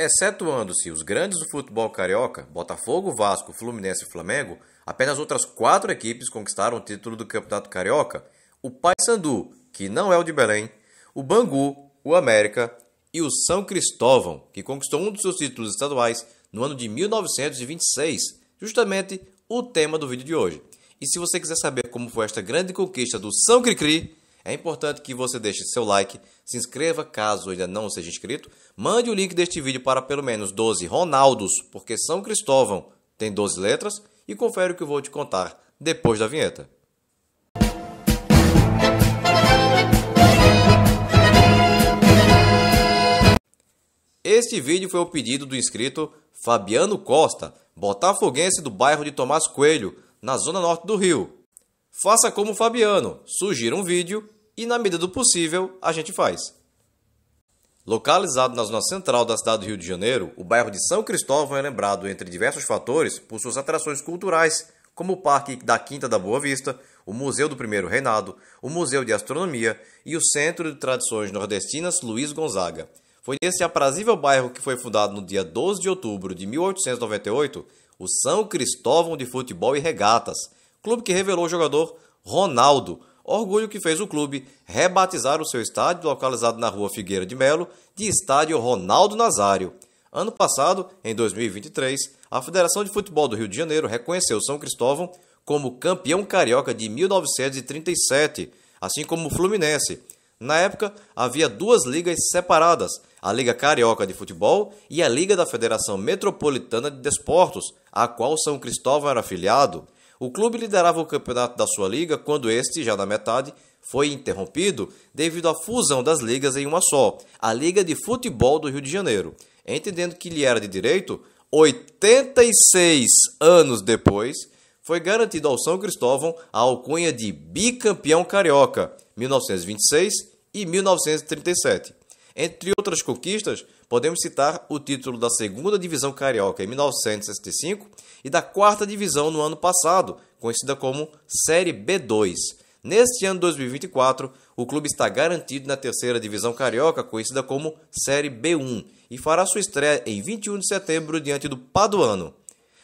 Excetuando-se os grandes do futebol carioca, Botafogo, Vasco, Fluminense e Flamengo, apenas outras quatro equipes conquistaram o título do Campeonato Carioca: o Paysandu, que não é o de Belém, o Bangu, o América e o São Cristóvão, que conquistou um dos seus títulos estaduais no ano de 1926, justamente o tema do vídeo de hoje. E se você quiser saber como foi esta grande conquista do São Cricri, é importante que você deixe seu like, se inscreva caso ainda não seja inscrito, mande o link deste vídeo para pelo menos 12 Ronaldos, porque São Cristóvão tem 12 letras, e confere o que eu vou te contar depois da vinheta. Este vídeo foi o pedido do inscrito Fabiano Costa, botafoguense do bairro de Tomás Coelho, na zona norte do Rio. Faça como Fabiano, sugira um vídeo e, na medida do possível, a gente faz. Localizado na zona central da cidade do Rio de Janeiro, o bairro de São Cristóvão é lembrado, entre diversos fatores, por suas atrações culturais, como o Parque da Quinta da Boa Vista, o Museu do Primeiro Reinado, o Museu de Astronomia e o Centro de Tradições Nordestinas Luiz Gonzaga. Foi nesse aprazível bairro que foi fundado no dia 12 de outubro de 1898 o São Cristóvão de Futebol e Regatas, clube que revelou o jogador Ronaldo, orgulho que fez o clube rebatizar o seu estádio, localizado na rua Figueira de Melo, de Estádio Ronaldo Nazário. Ano passado, em 2023, a Federação de Futebol do Rio de Janeiro reconheceu São Cristóvão como campeão carioca de 1937, assim como o Fluminense. Na época, havia duas ligas separadas, a Liga Carioca de Futebol e a Liga da Federação Metropolitana de Desportos, a qual São Cristóvão era afiliado. O clube liderava o campeonato da sua liga quando este, já na metade, foi interrompido devido à fusão das ligas em uma só, a Liga de Futebol do Rio de Janeiro. Entendendo que lhe era de direito, 86 anos depois, foi garantido ao São Cristóvão a alcunha de bicampeão carioca, 1926 e 1937. Entre outras conquistas, podemos citar o título da segunda divisão carioca em 1965 e da quarta divisão no ano passado, conhecida como Série B2. Neste ano 2024, o clube está garantido na terceira divisão carioca, conhecida como Série B1, e fará sua estreia em 21 de setembro diante do Paduano.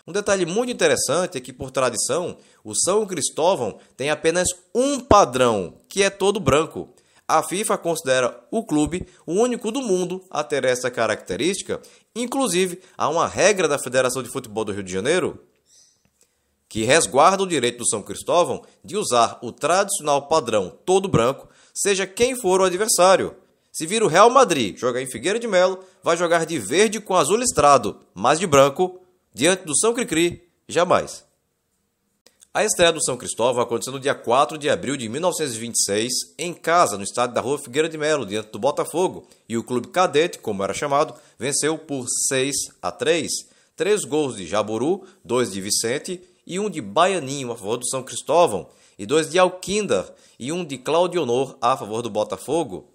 Um detalhe muito interessante é que, por tradição, o São Cristóvão tem apenas um padrão, que é todo branco. A FIFA considera o clube o único do mundo a ter essa característica. Inclusive, há uma regra da Federação de Futebol do Rio de Janeiro que resguarda o direito do São Cristóvão de usar o tradicional padrão todo branco, seja quem for o adversário. Se vir o Real Madrid jogar em Figueira de Melo, vai jogar de verde com azul listrado, mas de branco, diante do São Cricri, jamais. A estreia do São Cristóvão aconteceu no dia 4 de abril de 1926, em casa, no estádio da Rua Figueira de Melo, diante do Botafogo, e o clube cadete, como era chamado, venceu por 6 a 3. Três gols de Jaburu, dois de Vicente e um de Baianinho a favor do São Cristóvão, e dois de Alquinda e um de Claudionor a favor do Botafogo.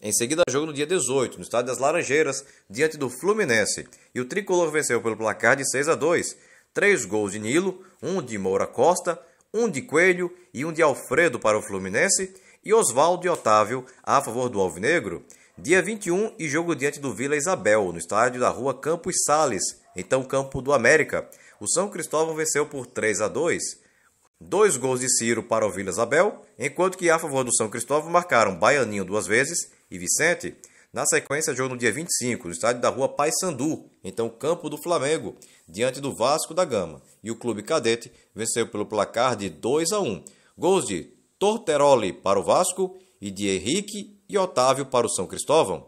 Em seguida, jogo no dia 18, no estádio das Laranjeiras, diante do Fluminense, e o tricolor venceu pelo placar de 6 a 2, Três gols de Nilo, um de Moura Costa, um de Coelho e um de Alfredo para o Fluminense e Oswaldo e Otávio a favor do Alvinegro. Dia 21 e jogo diante do Vila Isabel, no estádio da rua Campos Sales, então campo do América. O São Cristóvão venceu por 3 a 2. Dois gols de Ciro para o Vila Isabel, enquanto que a favor do São Cristóvão marcaram Baianinho duas vezes e Vicente. Na sequência, jogo no dia 25, no estádio da rua Paysandu, então campo do Flamengo, diante do Vasco da Gama. E o clube cadete venceu pelo placar de 2 a 1. Gols de Torteroli para o Vasco e de Henrique e Otávio para o São Cristóvão.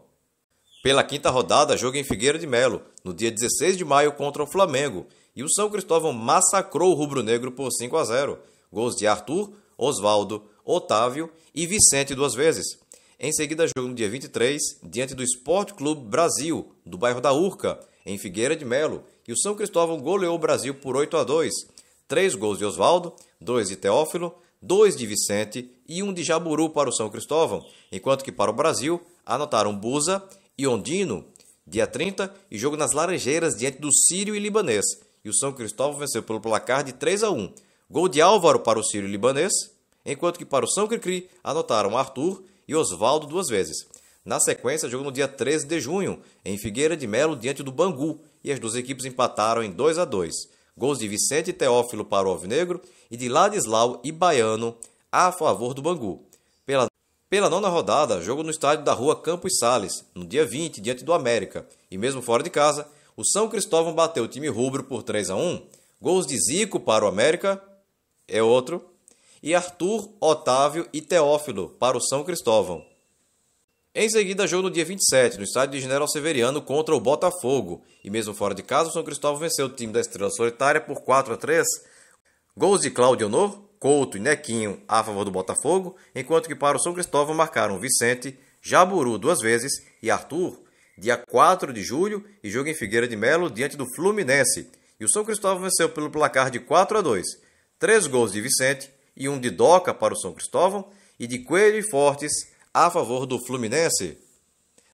Pela quinta rodada, jogo em Figueira de Melo, no dia 16 de maio contra o Flamengo, e o São Cristóvão massacrou o rubro-negro por 5 a 0. Gols de Arthur, Osvaldo, Otávio e Vicente duas vezes. Em seguida, jogo no dia 23, diante do Esporte Clube Brasil, do bairro da Urca, em Figueira de Melo, e o São Cristóvão goleou o Brasil por 8 a 2. Três gols de Oswaldo, dois de Teófilo, dois de Vicente e um de Jaburu para o São Cristóvão, enquanto que para o Brasil anotaram Busa e Ondino, dia 30, e jogo nas Laranjeiras diante do Sírio e Libanês. E o São Cristóvão venceu pelo placar de 3 a 1. Gol de Álvaro para o Sírio e Libanês, enquanto que para o São Cricri anotaram Arthur e Oswaldo duas vezes. Na sequência, jogou no dia 13 de junho, em Figueira de Melo, diante do Bangu, e as duas equipes empataram em 2 a 2 Gols de Vicente Teófilo para o Alvinegro e de Ladislau e Baiano a favor do Bangu. Pela, pela nona rodada, jogo no estádio da rua Campos Sales, no dia 20, diante do América. E mesmo fora de casa, o São Cristóvão bateu o time rubro por 3 a 1 Gols de Zico para o América é outro e Arthur, Otávio e Teófilo para o São Cristóvão. Em seguida, jogo no dia 27, no estádio de General Severiano contra o Botafogo. E mesmo fora de casa, o São Cristóvão venceu o time da Estrela Solitária por 4 a 3. Gols de Cláudio Honor, Couto e Nequinho a favor do Botafogo, enquanto que para o São Cristóvão marcaram Vicente, Jaburu duas vezes e Arthur, dia 4 de julho, e jogo em Figueira de Melo diante do Fluminense. E o São Cristóvão venceu pelo placar de 4 a 2. Três gols de Vicente, e um de Doca para o São Cristóvão e de Coelho e Fortes a favor do Fluminense.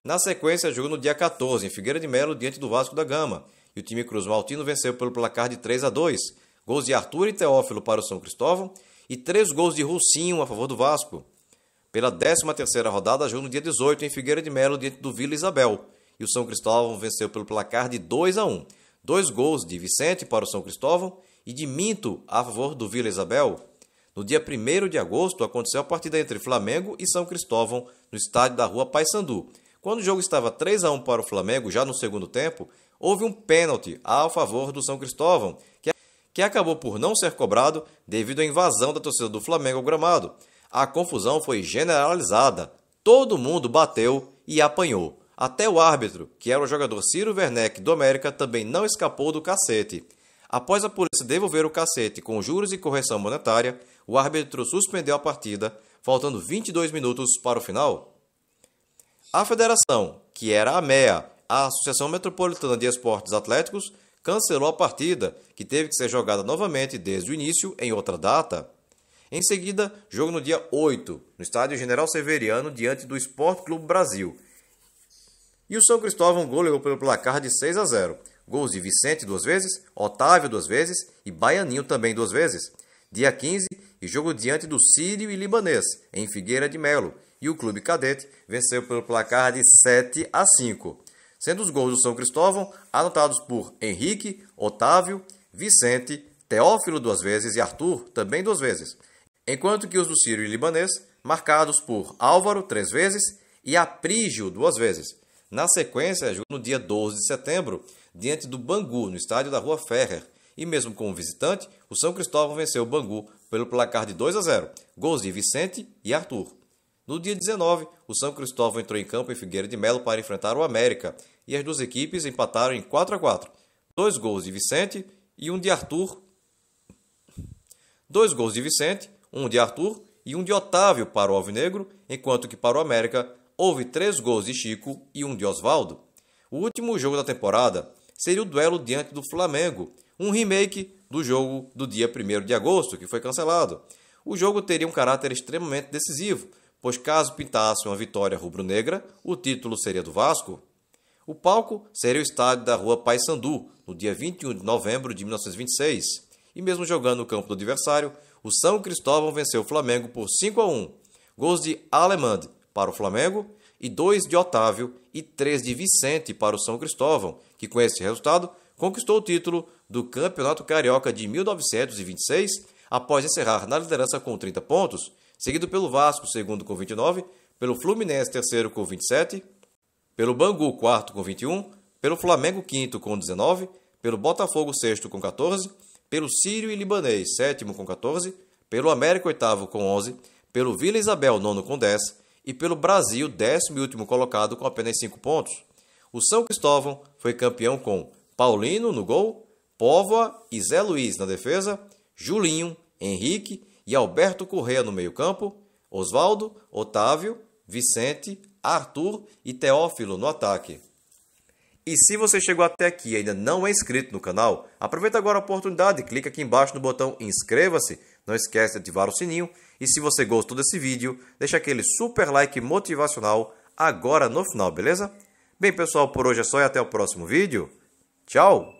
Na sequência, jogou no dia 14 em Figueira de Melo diante do Vasco da Gama e o time Cruz Maltino venceu pelo placar de 3 a 2. Gols de Arthur e Teófilo para o São Cristóvão e três gols de Russinho a favor do Vasco. Pela 13ª rodada, jogou no dia 18 em Figueira de Melo diante do Vila Isabel e o São Cristóvão venceu pelo placar de 2 a 1. Dois gols de Vicente para o São Cristóvão e de Minto a favor do Vila Isabel. No dia 1 de agosto, aconteceu a partida entre Flamengo e São Cristóvão, no estádio da Rua Paysandu. Quando o jogo estava 3 a 1 para o Flamengo, já no segundo tempo, houve um pênalti ao favor do São Cristóvão, que acabou por não ser cobrado devido à invasão da torcida do Flamengo ao gramado. A confusão foi generalizada. Todo mundo bateu e apanhou. Até o árbitro, que era o jogador Ciro Werneck do América, também não escapou do cacete. Após a polícia devolver o cacete com juros e correção monetária, o árbitro suspendeu a partida, faltando 22 minutos para o final. A federação, que era a MEA, a Associação Metropolitana de Esportes Atléticos, cancelou a partida, que teve que ser jogada novamente desde o início em outra data. Em seguida, jogo no dia 8, no estádio General Severiano, diante do Esporte Clube Brasil. E o São Cristóvão goleou pelo placar de 6 a 0. Gols de Vicente duas vezes, Otávio duas vezes e Baianinho também duas vezes. Dia 15, e jogo diante do Sírio e Libanês, em Figueira de Melo, e o clube cadete venceu pelo placar de 7 a 5, sendo os gols do São Cristóvão anotados por Henrique, Otávio, Vicente, Teófilo duas vezes e Arthur também duas vezes, enquanto que os do Sírio e Libanês marcados por Álvaro três vezes e Aprígio duas vezes. Na sequência, no dia 12 de setembro, diante do Bangu, no estádio da Rua Ferrer, e mesmo como visitante, o São Cristóvão venceu o Bangu pelo placar de 2 a 0, gols de Vicente e Arthur. No dia 19, o São Cristóvão entrou em campo em Figueira de Melo para enfrentar o América, e as duas equipes empataram em 4 a 4. Dois gols de Vicente e um de Arthur. Dois gols de Vicente, um de Arthur e um de Otávio para o Alvinegro, enquanto que para o América houve três gols de Chico e um de Oswaldo. O último jogo da temporada seria o duelo diante do Flamengo, um remake do jogo do dia 1 de agosto, que foi cancelado. O jogo teria um caráter extremamente decisivo, pois caso pintasse uma vitória rubro-negra, o título seria do Vasco. O palco seria o estádio da Rua Paysandu, no dia 21 de novembro de 1926. E mesmo jogando no campo do adversário, o São Cristóvão venceu o Flamengo por 5 a 1. Gols de Alemande, para o Flamengo e dois de Otávio e três de Vicente para o São Cristóvão, que com esse resultado conquistou o título do Campeonato Carioca de 1926, após encerrar na liderança com 30 pontos, seguido pelo Vasco, segundo com 29, pelo Fluminense, terceiro com 27, pelo Bangu, quarto com 21, pelo Flamengo, quinto com 19, pelo Botafogo, sexto com 14, pelo Sírio e Libanês, sétimo com 14, pelo América, oitavo com 11, pelo Vila Isabel, nono com 10, e pelo Brasil, décimo e último colocado com apenas 5 pontos. O São Cristóvão foi campeão com Paulino no gol, Póvoa e Zé Luiz na defesa, Julinho, Henrique e Alberto Correa no meio-campo, Oswaldo, Otávio, Vicente, Arthur e Teófilo no ataque. E se você chegou até aqui e ainda não é inscrito no canal, aproveita agora a oportunidade e clica aqui embaixo no botão inscreva-se. Não esquece de ativar o sininho. E se você gostou desse vídeo, deixa aquele super like motivacional agora no final, beleza? Bem pessoal, por hoje é só e até o próximo vídeo. Tchau!